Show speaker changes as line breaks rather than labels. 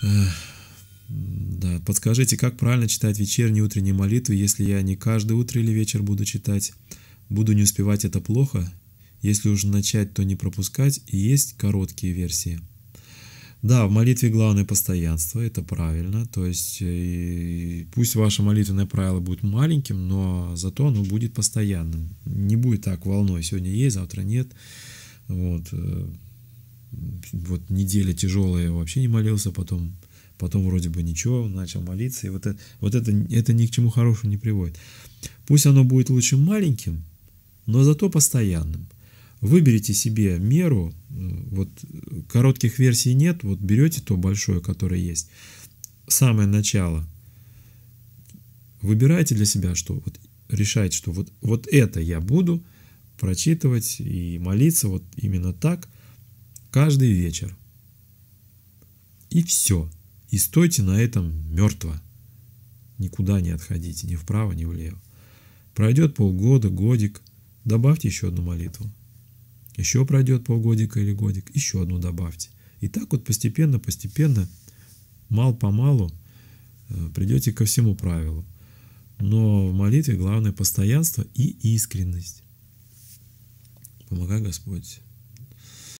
Да, подскажите, как правильно читать вечернюю, и утренние молитвы, если я не каждое утро или вечер буду читать? Буду не успевать, это плохо? Если уже начать, то не пропускать. И есть короткие версии. Да, в молитве главное постоянство, это правильно. То есть э, пусть ваше молитвенное правило будет маленьким, но зато оно будет постоянным. Не будет так волной. Сегодня есть, завтра нет. Вот. Э, вот неделя тяжелая, вообще не молился, потом, потом вроде бы ничего, начал молиться, и вот это, вот это, это ни к чему хорошему не приводит. Пусть оно будет лучше маленьким, но зато постоянным. Выберите себе меру, э, вот э, коротких версий нет, вот берете то большое, которое есть, самое начало, выбирайте для себя, что вот решайте, что вот, вот это я буду прочитывать и молиться вот именно так – каждый вечер. И все. И стойте на этом мертво. Никуда не отходите, ни вправо, ни влево. Пройдет полгода, годик, добавьте еще одну молитву. Еще пройдет полгодика или годик, еще одну добавьте. И так вот постепенно, постепенно, мал-помалу э, придете ко всему правилу. Но в молитве главное постоянство и искренность. Помогай Господь.